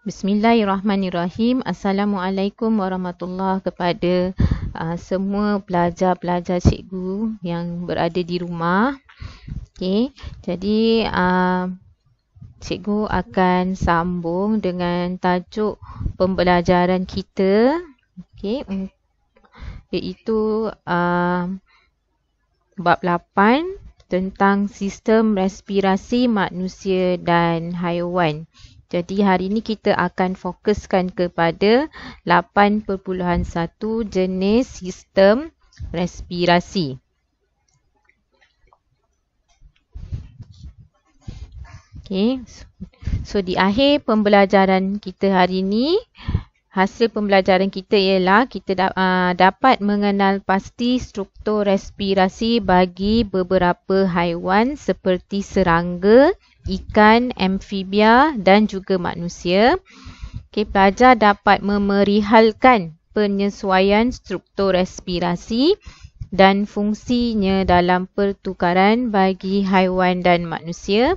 Bismillahirrahmanirrahim. Assalamualaikum warahmatullahi kepada uh, semua pelajar-pelajar cikgu yang berada di rumah. Okey. Jadi uh, cikgu akan sambung dengan tajuk pembelajaran kita. Okey. Iaitu uh, bab 8 tentang sistem respirasi manusia dan haiwan. Jadi hari ini kita akan fokuskan kepada 8.1 jenis sistem respirasi. Okay. So di akhir pembelajaran kita hari ini, hasil pembelajaran kita ialah kita da ah, dapat mengenal pasti struktur respirasi bagi beberapa haiwan seperti serangga, ikan, amfibia dan juga manusia. Okey, pelajar dapat memerihalkan penyesuaian struktur respirasi dan fungsinya dalam pertukaran bagi haiwan dan manusia.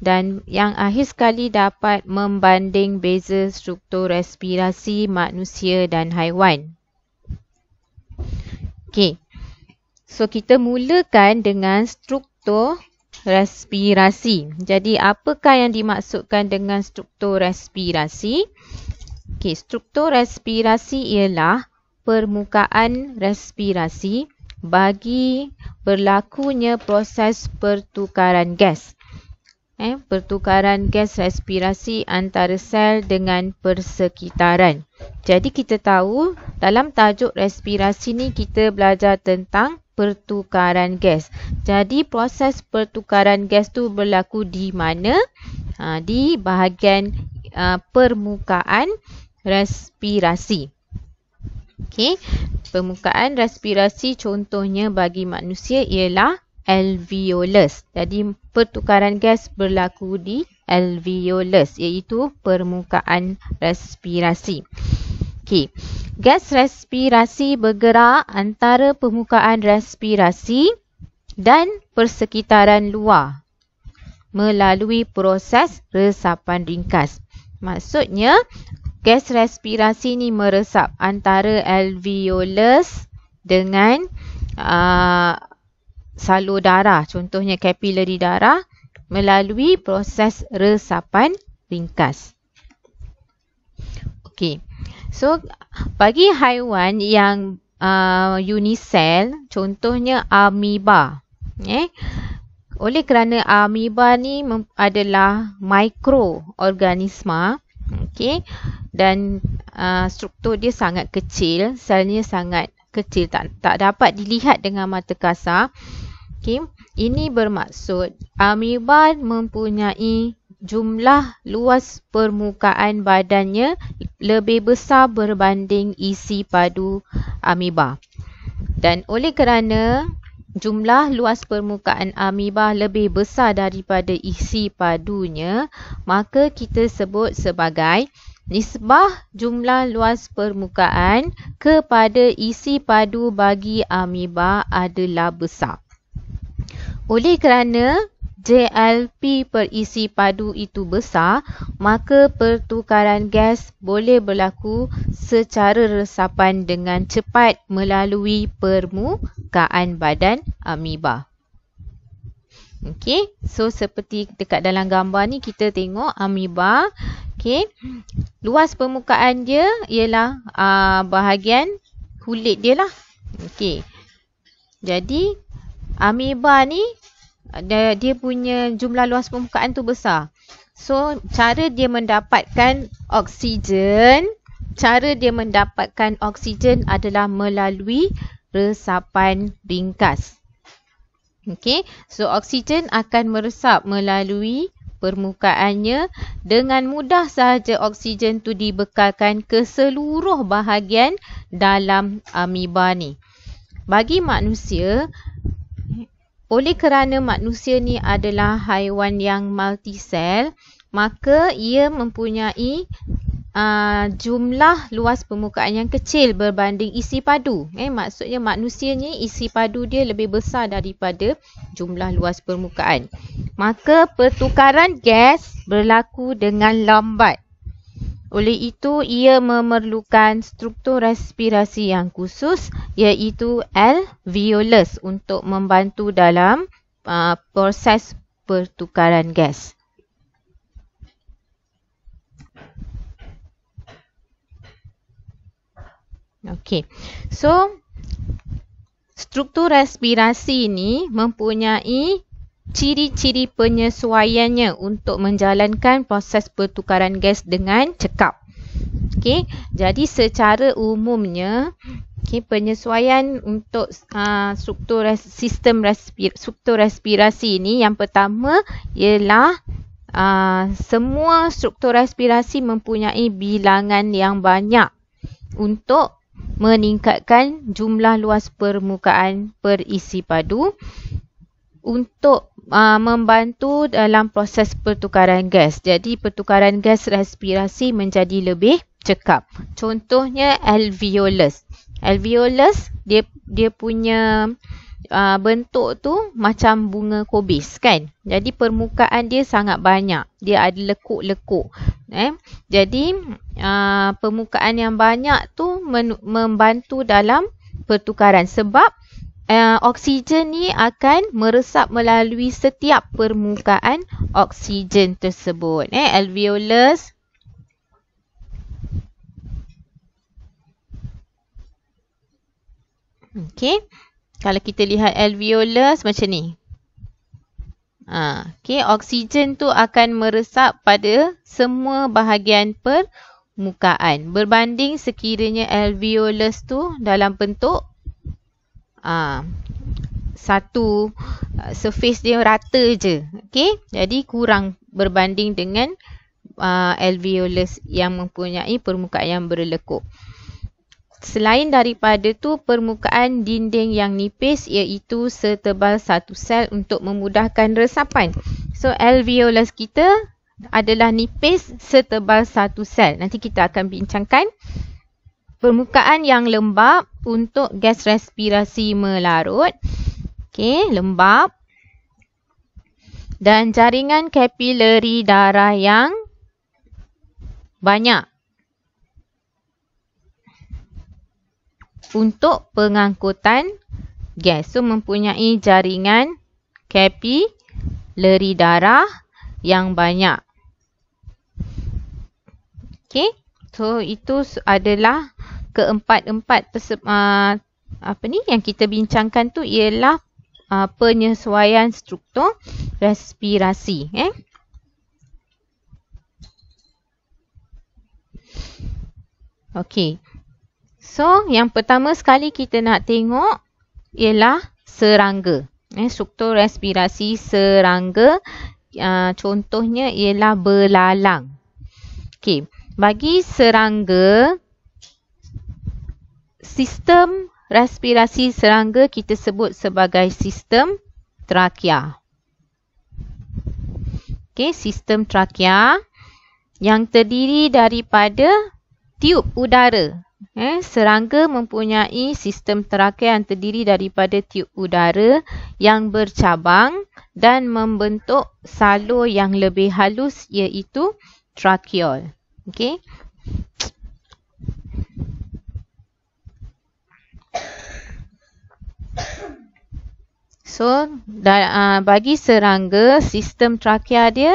Dan yang akhir sekali dapat membanding beza struktur respirasi manusia dan haiwan. Okey. So kita mulakan dengan struktur respirasi. Jadi apakah yang dimaksudkan dengan struktur respirasi? Okey, struktur respirasi ialah permukaan respirasi bagi berlakunya proses pertukaran gas. Eh, pertukaran gas respirasi antara sel dengan persekitaran. Jadi kita tahu dalam tajuk respirasi ni kita belajar tentang pertukaran gas. Jadi proses pertukaran gas tu berlaku di mana? Ha, di bahagian uh, permukaan respirasi. Okey, permukaan respirasi contohnya bagi manusia ialah alveolus. Jadi pertukaran gas berlaku di alveolus iaitu permukaan respirasi kaki. Gas respirasi bergerak antara permukaan respirasi dan persekitaran luar melalui proses resapan ringkas. Maksudnya, gas respirasi ni meresap antara alveolus dengan uh, salur darah, contohnya kapileri darah melalui proses resapan ringkas. Okey. So bagi haiwan yang uh, unisel, contohnya amoeba, eh, oleh kerana amoeba ni adalah mikroorganisma, okay, dan uh, struktur dia sangat kecil, selnya sangat kecil tak tak dapat dilihat dengan mata kasar. Okay. Ini bermaksud amoeba mempunyai jumlah luas permukaan badannya lebih besar berbanding isi padu amiba. Dan oleh kerana jumlah luas permukaan amiba lebih besar daripada isi padunya, maka kita sebut sebagai nisbah jumlah luas permukaan kepada isi padu bagi amiba adalah besar. Oleh kerana JLP perisi padu itu besar, maka pertukaran gas boleh berlaku secara resapan dengan cepat melalui permukaan badan amiba. Okey, so seperti dekat dalam gambar ni kita tengok amiba. Okey, luas permukaan dia ialah uh, bahagian kulit dia lah. Okey, jadi amiba ni dia, dia punya jumlah luas permukaan tu besar. So cara dia mendapatkan oksigen, cara dia mendapatkan oksigen adalah melalui resapan ringkas. Okay, so oksigen akan meresap melalui permukaannya dengan mudah sahaja oksigen tu dibekalkan ke seluruh bahagian dalam amiba ni. Bagi manusia, oleh kerana manusia ni adalah haiwan yang multisel, maka ia mempunyai uh, jumlah luas permukaan yang kecil berbanding isi padu. Eh, maksudnya manusia ni isi padu dia lebih besar daripada jumlah luas permukaan. Maka pertukaran gas berlaku dengan lambat. Oleh itu, ia memerlukan struktur respirasi yang khusus iaitu alveolus untuk membantu dalam uh, proses pertukaran gas. Okey. So, struktur respirasi ini mempunyai ciri-ciri penyesuaiannya untuk menjalankan proses pertukaran gas dengan cekap. Okey, jadi secara umumnya okay, penyesuaian untuk uh, struktur res- sistem respir- struktur respirasi ini yang pertama ialah uh, semua struktur respirasi mempunyai bilangan yang banyak untuk meningkatkan jumlah luas permukaan perisi padu untuk uh, membantu dalam proses pertukaran gas. Jadi pertukaran gas respirasi menjadi lebih cekap. Contohnya alveolus. Alveolus dia dia punya uh, bentuk tu macam bunga kobis kan. Jadi permukaan dia sangat banyak. Dia ada lekuk-lekuk. Eh? Jadi uh, permukaan yang banyak tu membantu dalam pertukaran sebab uh, oksigen ni akan meresap melalui setiap permukaan oksigen tersebut. Eh, alveolus. Okey. Kalau kita lihat alveolus macam ni. Ha, okay. Oksigen tu akan meresap pada semua bahagian permukaan. Berbanding sekiranya alveolus tu dalam bentuk Ah, satu ah, surface dia rata je. Okay. Jadi kurang berbanding dengan uh, alveolus yang mempunyai permukaan yang berlekuk. Selain daripada tu permukaan dinding yang nipis iaitu setebal satu sel untuk memudahkan resapan. So alveolus kita adalah nipis setebal satu sel. Nanti kita akan bincangkan permukaan yang lembap untuk gas respirasi melarut. Okey, lembap. Dan jaringan kapileri darah yang banyak. Untuk pengangkutan gas. So, mempunyai jaringan kapileri darah yang banyak. okay. So itu adalah keempat-empat uh, apa ni yang kita bincangkan tu ialah uh, penyesuaian struktur respirasi eh. Okey. So yang pertama sekali kita nak tengok ialah serangga. Eh struktur respirasi serangga uh, contohnya ialah belalang. Okey. Bagi serangga, sistem respirasi serangga kita sebut sebagai sistem trakea. Okay, sistem trakea yang terdiri daripada tiub udara. Eh, serangga mempunyai sistem trakea yang terdiri daripada tiub udara yang bercabang dan membentuk salur yang lebih halus iaitu trakeol. Okay. So, da, uh, ah, bagi serangga, sistem trakea dia,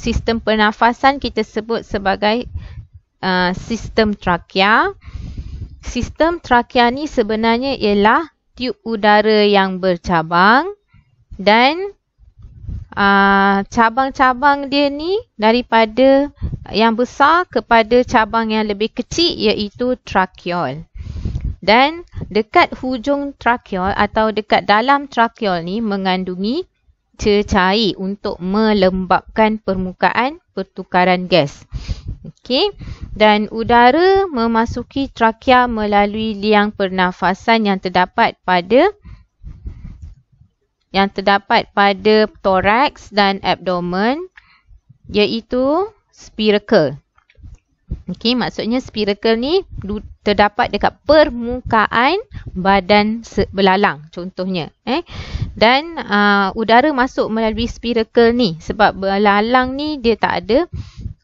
sistem pernafasan kita sebut sebagai uh, sistem trakea. Sistem trakea ni sebenarnya ialah tiub udara yang bercabang dan ah, cabang-cabang uh, dia ni daripada yang besar kepada cabang yang lebih kecil iaitu trakeol. Dan dekat hujung trakeol atau dekat dalam trakeol ni mengandungi cecair untuk melembapkan permukaan pertukaran gas. Okey. Dan udara memasuki trakea melalui liang pernafasan yang terdapat pada yang terdapat pada toraks dan abdomen iaitu spiracle. Okey, maksudnya spiracle ni terdapat dekat permukaan badan belalang contohnya. Eh? Dan uh, udara masuk melalui spiracle ni sebab belalang ni dia tak ada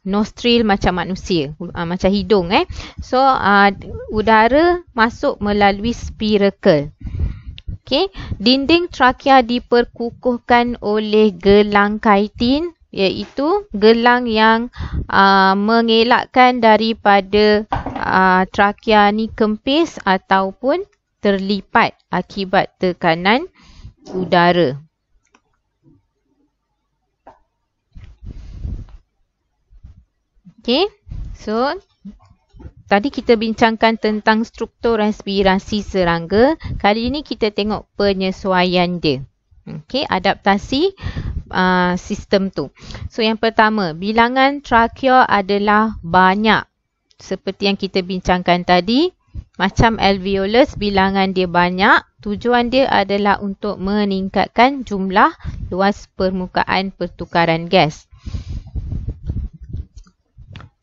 nostril macam manusia, uh, macam hidung. Eh? So, uh, udara masuk melalui spiracle. Okay, dinding trakea diperkukuhkan oleh gelang kaitin iaitu gelang yang uh, mengelakkan daripada uh, trakea ni kempis ataupun terlipat akibat tekanan udara. Okay, so tadi kita bincangkan tentang struktur respirasi serangga. Kali ini kita tengok penyesuaian dia. Okay, Adaptasi. Uh, sistem tu. So yang pertama, bilangan trakea adalah banyak. Seperti yang kita bincangkan tadi, macam alveolus bilangan dia banyak, tujuan dia adalah untuk meningkatkan jumlah luas permukaan pertukaran gas.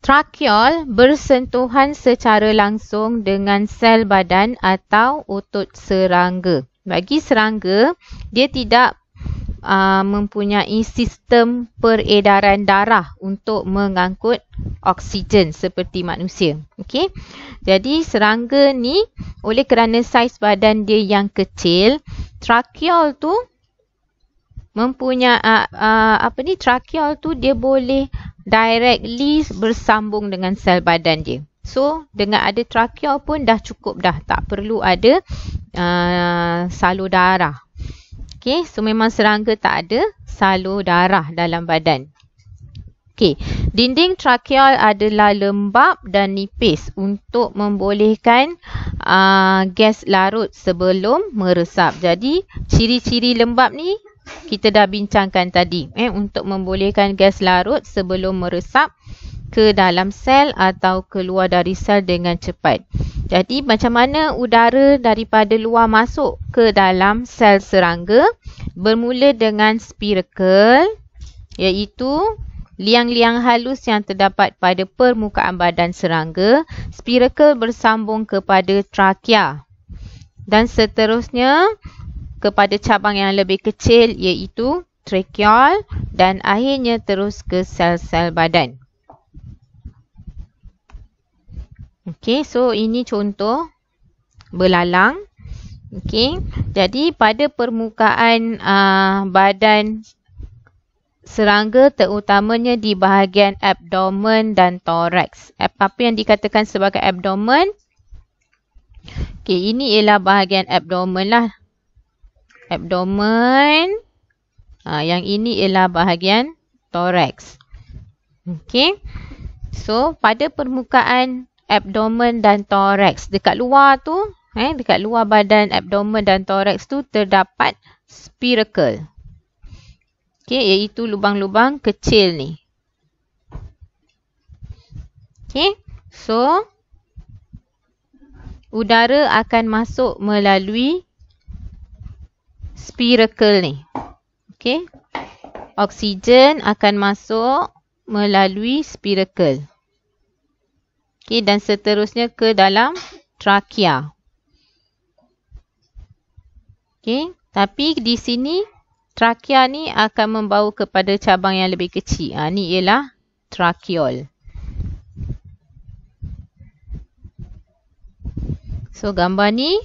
Trakeol bersentuhan secara langsung dengan sel badan atau otot serangga. Bagi serangga, dia tidak uh, mempunyai sistem peredaran darah untuk mengangkut oksigen seperti manusia. Okey. Jadi serangga ni oleh kerana saiz badan dia yang kecil, trakeol tu mempunyai uh, uh, apa ni trakeol tu dia boleh directly bersambung dengan sel badan dia. So dengan ada trakeol pun dah cukup dah tak perlu ada uh, salur darah. Okay, so memang serangga tak ada salur darah dalam badan. Okay, dinding trakea adalah lembap dan nipis untuk membolehkan uh, gas larut sebelum meresap. Jadi, ciri-ciri lembap ni kita dah bincangkan tadi. Eh, untuk membolehkan gas larut sebelum meresap ke dalam sel atau keluar dari sel dengan cepat. Jadi macam mana udara daripada luar masuk ke dalam sel serangga? Bermula dengan spiracle iaitu liang-liang halus yang terdapat pada permukaan badan serangga. Spiracle bersambung kepada trakea dan seterusnya kepada cabang yang lebih kecil iaitu tracheal dan akhirnya terus ke sel-sel badan. Okey, so ini contoh belalang. Okey, jadi pada permukaan uh, badan serangga terutamanya di bahagian abdomen dan thorax. Apa yang dikatakan sebagai abdomen? Okey, ini ialah bahagian abdomen lah. Abdomen. Uh, yang ini ialah bahagian thorax. Okey. So, pada permukaan abdomen dan thorax. Dekat luar tu, eh, dekat luar badan abdomen dan thorax tu terdapat spiracle. Okey, iaitu lubang-lubang kecil ni. Okey. So udara akan masuk melalui spiracle ni. Okey. Oksigen akan masuk melalui spiracle. Okay dan seterusnya ke dalam trakea. Okay, tapi di sini trakea ni akan membawa kepada cabang yang lebih kecil. Ha, ni ialah tracheol. So gambar ni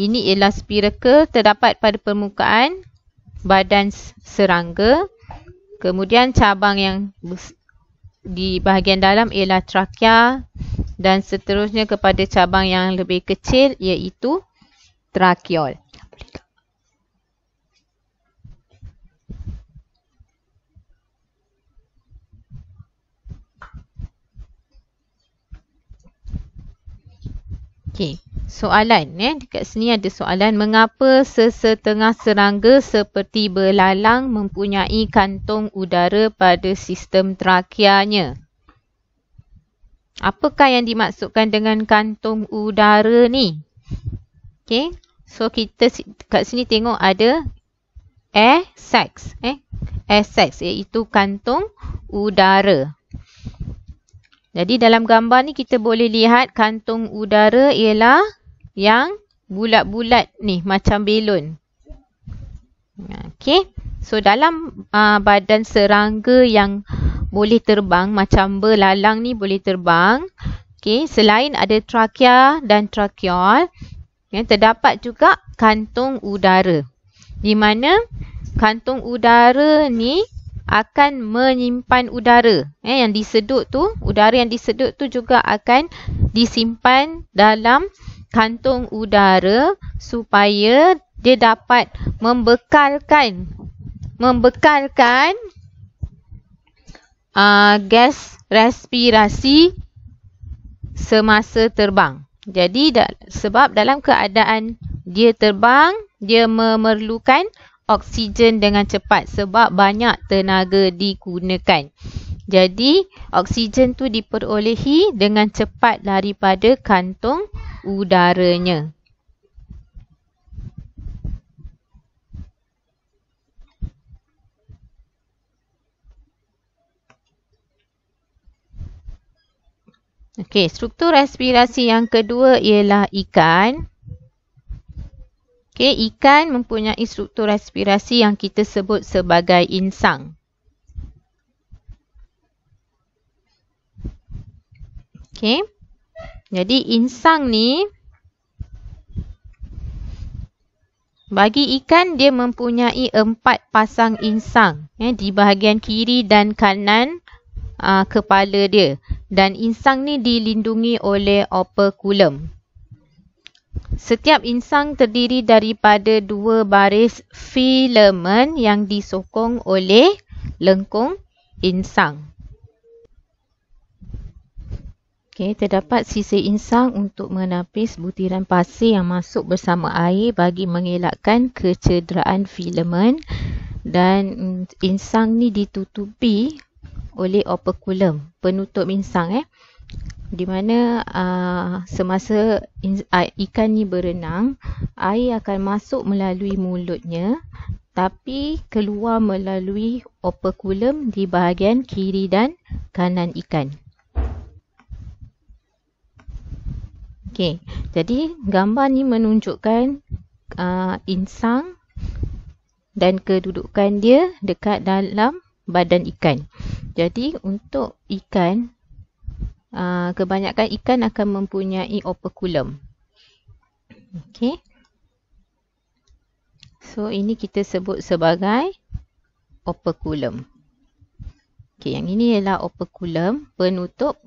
ini ialah spiracle terdapat pada permukaan badan serangga. Kemudian cabang yang di bahagian dalam ialah trakea dan seterusnya kepada cabang yang lebih kecil iaitu trakeol. Okay soalan ya eh. dekat sini ada soalan mengapa sesetengah serangga seperti belalang mempunyai kantung udara pada sistem trakeanya apakah yang dimaksudkan dengan kantung udara ni okey so kita kat sini tengok ada air sac eh air sac iaitu kantung udara jadi dalam gambar ni kita boleh lihat kantung udara ialah yang bulat-bulat ni macam belon. Okey. So dalam uh, badan serangga yang boleh terbang macam belalang ni boleh terbang. Okey, selain ada trakea dan trakeol, okay, terdapat juga kantung udara. Di mana kantung udara ni akan menyimpan udara. Eh, yang disedut tu, udara yang disedut tu juga akan disimpan dalam kantung udara supaya dia dapat membekalkan membekalkan uh, gas respirasi semasa terbang. Jadi da sebab dalam keadaan dia terbang, dia memerlukan oksigen dengan cepat sebab banyak tenaga digunakan. Jadi oksigen tu diperolehi dengan cepat daripada kantung udaranya. Okey, struktur respirasi yang kedua ialah ikan. Okey, ikan mempunyai struktur respirasi yang kita sebut sebagai insang. Okey. Jadi insang ni bagi ikan dia mempunyai empat pasang insang eh, di bahagian kiri dan kanan uh, kepala dia. Dan insang ni dilindungi oleh operculum. Setiap insang terdiri daripada dua baris filamen yang disokong oleh lengkung insang. Okey, terdapat sisa insang untuk menapis butiran pasir yang masuk bersama air bagi mengelakkan kecederaan filamen dan mm, insang ni ditutupi oleh operculum, penutup insang eh. Di mana aa, ah, semasa in, aa, ah, ikan ni berenang, air akan masuk melalui mulutnya tapi keluar melalui operculum di bahagian kiri dan kanan ikan. Okey, jadi gambar ni menunjukkan uh, insang dan kedudukan dia dekat dalam badan ikan. Jadi untuk ikan, uh, kebanyakan ikan akan mempunyai operculum. Okey. So ini kita sebut sebagai operculum. Okey, yang ini ialah operculum penutup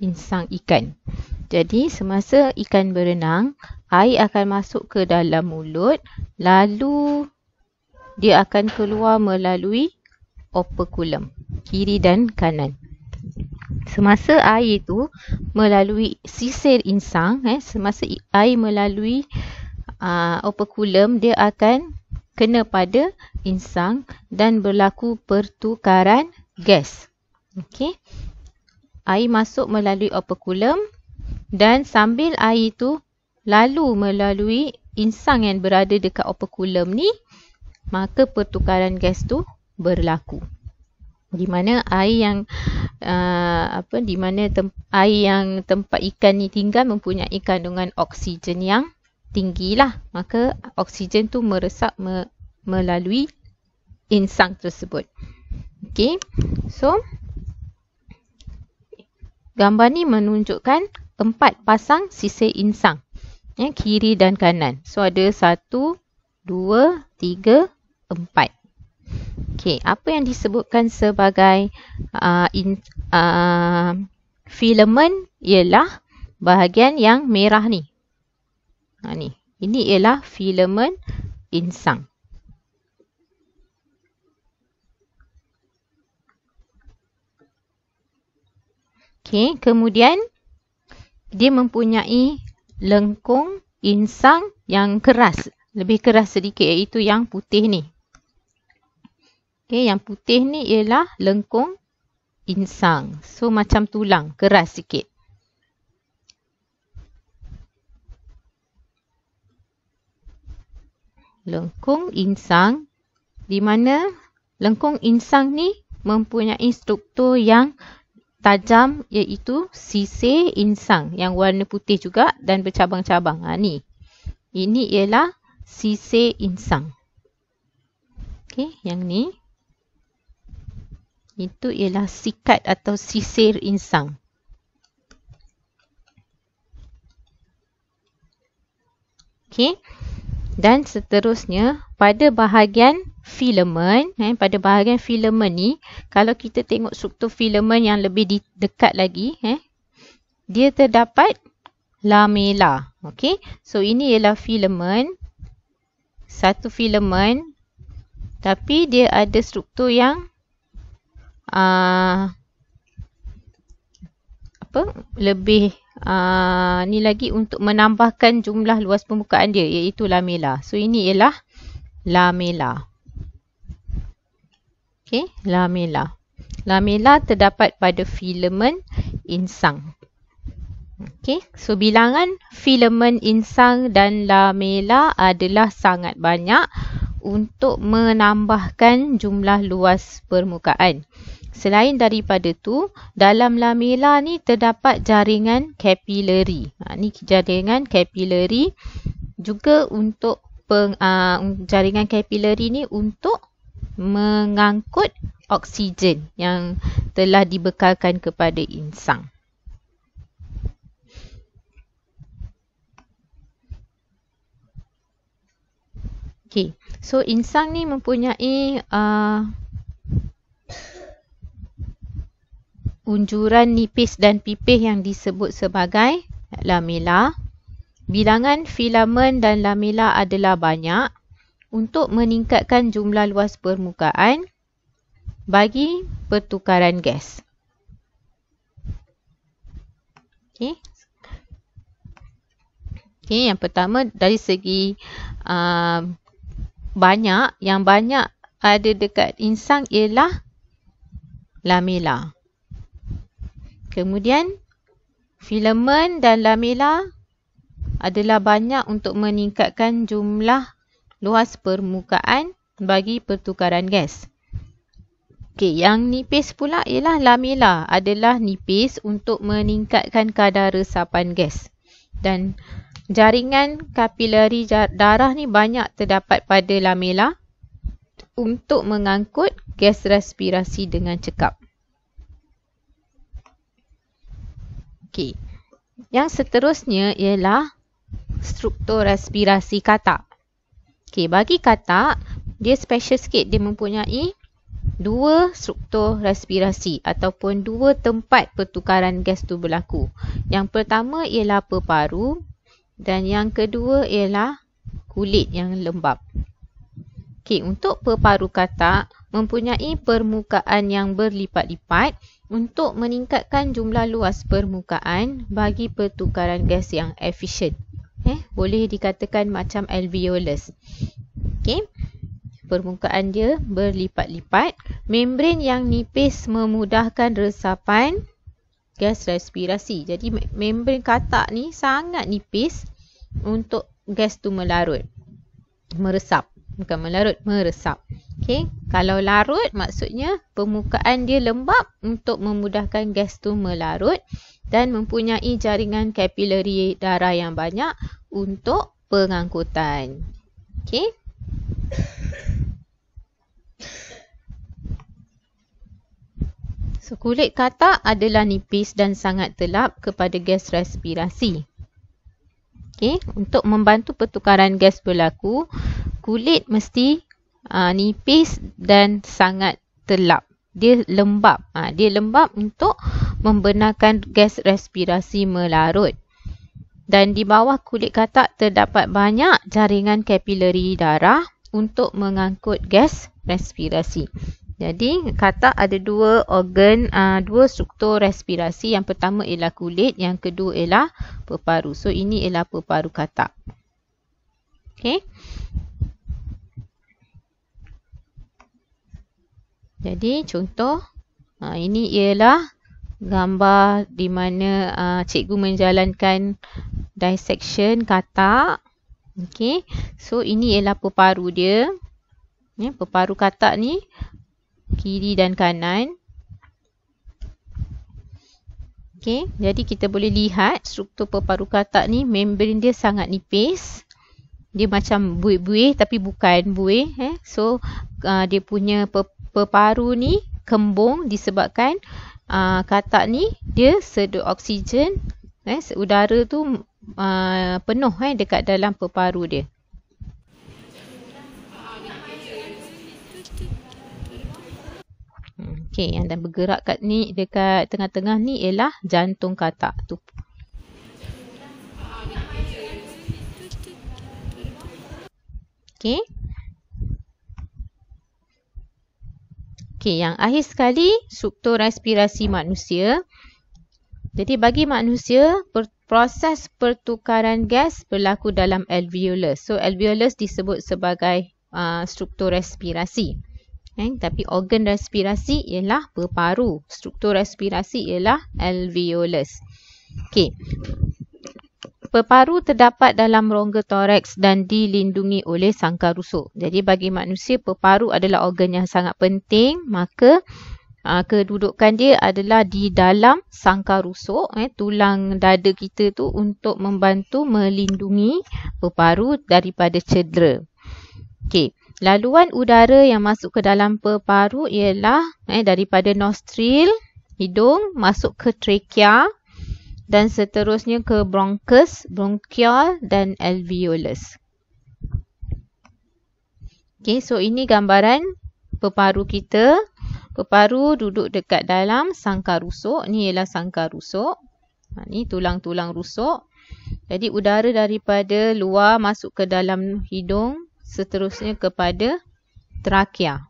insang ikan. Jadi semasa ikan berenang, air akan masuk ke dalam mulut lalu dia akan keluar melalui operculum kiri dan kanan. Semasa air itu melalui sisir insang, eh, semasa air melalui uh, operculum dia akan kena pada insang dan berlaku pertukaran gas. Okey. Air masuk melalui operculum, dan sambil air tu lalu melalui insang yang berada dekat operculum ni, maka pertukaran gas tu berlaku. Di mana air yang uh, apa di mana tem- air yang tempat ikan ni tinggal mempunyai kandungan oksigen yang tinggilah. Maka oksigen tu meresap me- melalui insang tersebut. Okay. So, gambar ni menunjukkan empat pasang sisir insang. Ya, kiri dan kanan. So, ada satu, dua, tiga, empat. Okey, apa yang disebutkan sebagai uh, in, uh, filament ialah bahagian yang merah ni. Ha, ni. Ini ialah filament insang. Okey, kemudian dia mempunyai lengkung insang yang keras. Lebih keras sedikit iaitu yang putih ni. Okay, yang putih ni ialah lengkung insang. So macam tulang, keras sikit. Lengkung insang di mana lengkung insang ni mempunyai struktur yang tajam iaitu sisir insang yang warna putih juga dan bercabang-cabang. Ha, ni. Ini ialah sisir insang. Okey, yang ni. Itu ialah sikat atau sisir insang. Okey. Dan seterusnya, pada bahagian filament, eh, pada bahagian filament ni, kalau kita tengok struktur filament yang lebih di, dekat lagi, eh, dia terdapat lamela. Okay? So, ini ialah filament. Satu filament. Tapi dia ada struktur yang uh, apa lebih Ah, ni lagi untuk menambahkan jumlah luas pembukaan dia iaitu lamela. So ini ialah lamela. Okey, lamela. Lamela terdapat pada filamen insang. Okey, so bilangan filamen insang dan lamela adalah sangat banyak untuk menambahkan jumlah luas permukaan. Selain daripada tu, dalam lamela ni terdapat jaringan kapileri. Ha, ni jaringan kapileri juga untuk peng, uh, jaringan kapileri ni untuk mengangkut oksigen yang telah dibekalkan kepada insang. Okay, so insang ni mempunyai uh, unjuran nipis dan pipih yang disebut sebagai lamela. Bilangan filamen dan lamela adalah banyak untuk meningkatkan jumlah luas permukaan bagi pertukaran gas. Okey. Okey, yang pertama dari segi uh, banyak, yang banyak ada dekat insang ialah lamela. Kemudian filamen dan lamela adalah banyak untuk meningkatkan jumlah luas permukaan bagi pertukaran gas. Okey, yang nipis pula ialah lamela adalah nipis untuk meningkatkan kadar resapan gas. Dan jaringan kapilari darah ni banyak terdapat pada lamela untuk mengangkut gas respirasi dengan cekap. Okey. Yang seterusnya ialah struktur respirasi katak. Okey, bagi katak, dia special sikit. Dia mempunyai dua struktur respirasi ataupun dua tempat pertukaran gas tu berlaku. Yang pertama ialah peparu dan yang kedua ialah kulit yang lembap. Okey, untuk peparu katak mempunyai permukaan yang berlipat-lipat untuk meningkatkan jumlah luas permukaan bagi pertukaran gas yang efisien. Eh, boleh dikatakan macam alveolus. Okey. Permukaan dia berlipat-lipat, membran yang nipis memudahkan resapan gas respirasi. Jadi membran katak ni sangat nipis untuk gas tu melarut, meresap. Bukan melarut, meresap. Okay. Kalau larut maksudnya permukaan dia lembap untuk memudahkan gas tu melarut dan mempunyai jaringan kapileri darah yang banyak untuk pengangkutan. Okay. So, kulit katak adalah nipis dan sangat telap kepada gas respirasi. Okay. Untuk membantu pertukaran gas berlaku, kulit mesti uh, nipis dan sangat telap. Dia lembap, Uh, ah, dia lembap untuk membenarkan gas respirasi melarut. Dan di bawah kulit katak terdapat banyak jaringan kapileri darah untuk mengangkut gas respirasi. Jadi katak ada dua organ, uh, dua struktur respirasi. Yang pertama ialah kulit, yang kedua ialah peparu. So ini ialah peparu katak. Okay. Jadi contoh ha, ini ialah gambar di mana ha, cikgu menjalankan dissection katak. Okey. So ini ialah peparu dia. Ya, peparu katak ni kiri dan kanan. Okey, jadi kita boleh lihat struktur peparu katak ni membran dia sangat nipis. Dia macam buih-buih tapi bukan buih eh. So uh, dia punya pep, peparu ni kembung disebabkan uh, katak ni dia sedut oksigen eh udara tu uh, penuh eh dekat dalam peparu dia Okey, yang dan bergerak kat ni dekat tengah-tengah ni ialah jantung katak tu. Okay. Okey, yang akhir sekali, struktur respirasi manusia. Jadi bagi manusia, per proses pertukaran gas berlaku dalam alveolus. So alveolus disebut sebagai uh, struktur respirasi. Okay, eh, tapi organ respirasi ialah peparu. Struktur respirasi ialah alveolus. Okey peparu terdapat dalam rongga toraks dan dilindungi oleh sangkar rusuk. Jadi bagi manusia peparu adalah organ yang sangat penting, maka aa, ah, kedudukan dia adalah di dalam sangkar rusuk, eh, tulang dada kita tu untuk membantu melindungi peparu daripada cedera. Okey. Laluan udara yang masuk ke dalam peparu ialah eh, daripada nostril, hidung, masuk ke trachea, dan seterusnya ke bronkus, bronchial dan alveolus. Okay, so ini gambaran peparu kita. Peparu duduk dekat dalam sangkar rusuk. Ni ialah sangkar rusuk. Ha, ni tulang-tulang rusuk. Jadi udara daripada luar masuk ke dalam hidung seterusnya kepada trakea.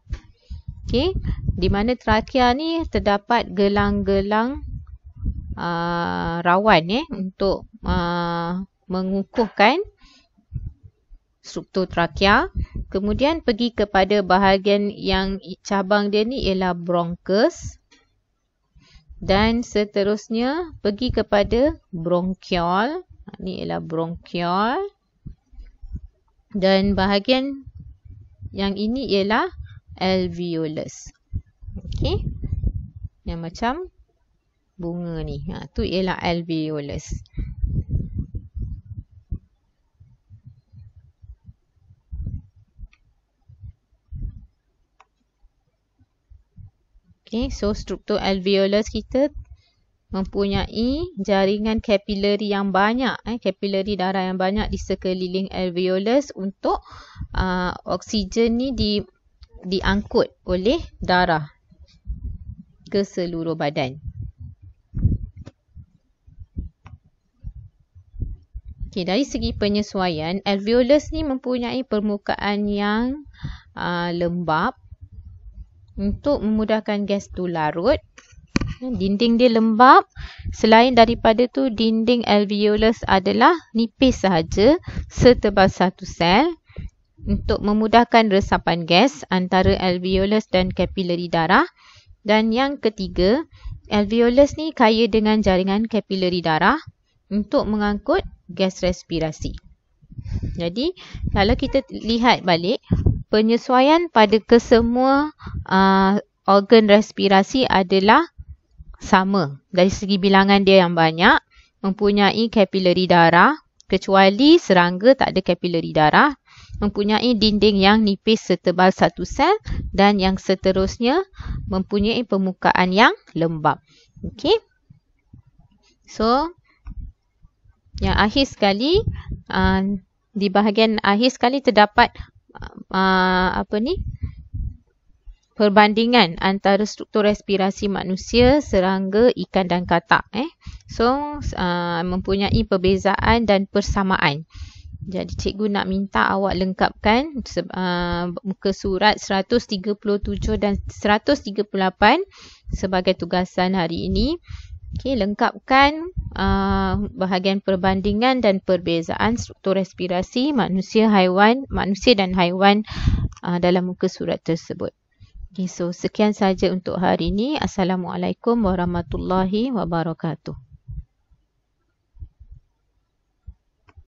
Okay. Di mana trakea ni terdapat gelang-gelang uh, rawan eh untuk uh, mengukuhkan struktur trakea. Kemudian pergi kepada bahagian yang cabang dia ni ialah bronkus. Dan seterusnya pergi kepada bronchial. Ini ialah bronchial Dan bahagian yang ini ialah alveolus. Okey. Yang macam bunga ni. Ha, tu ialah alveolus. Okay, so struktur alveolus kita mempunyai jaringan kapileri yang banyak, eh, kapileri darah yang banyak di sekeliling alveolus untuk uh, oksigen ni di, diangkut oleh darah ke seluruh badan. Okey, dari segi penyesuaian, alveolus ni mempunyai permukaan yang uh, ah, lembap untuk memudahkan gas tu larut. Dinding dia lembap. Selain daripada tu, dinding alveolus adalah nipis sahaja setebal satu sel untuk memudahkan resapan gas antara alveolus dan kapileri darah. Dan yang ketiga, alveolus ni kaya dengan jaringan kapileri darah untuk mengangkut gas respirasi. Jadi, kalau kita lihat balik, penyesuaian pada kesemua uh, organ respirasi adalah sama dari segi bilangan dia yang banyak, mempunyai kapileri darah, kecuali serangga tak ada kapileri darah, mempunyai dinding yang nipis setebal satu sel dan yang seterusnya mempunyai permukaan yang lembap. Okey. So, yang akhir sekali, uh, di bahagian akhir sekali terdapat uh, apa ni? Perbandingan antara struktur respirasi manusia, serangga, ikan dan katak. Eh. So, uh, mempunyai perbezaan dan persamaan. Jadi, cikgu nak minta awak lengkapkan uh, muka surat 137 dan 138 sebagai tugasan hari ini. Okay, lengkapkan uh, bahagian perbandingan dan perbezaan struktur respirasi manusia haiwan, manusia dan haiwan uh, dalam muka surat tersebut. Okey, so sekian saja untuk hari ini. Assalamualaikum warahmatullahi wabarakatuh.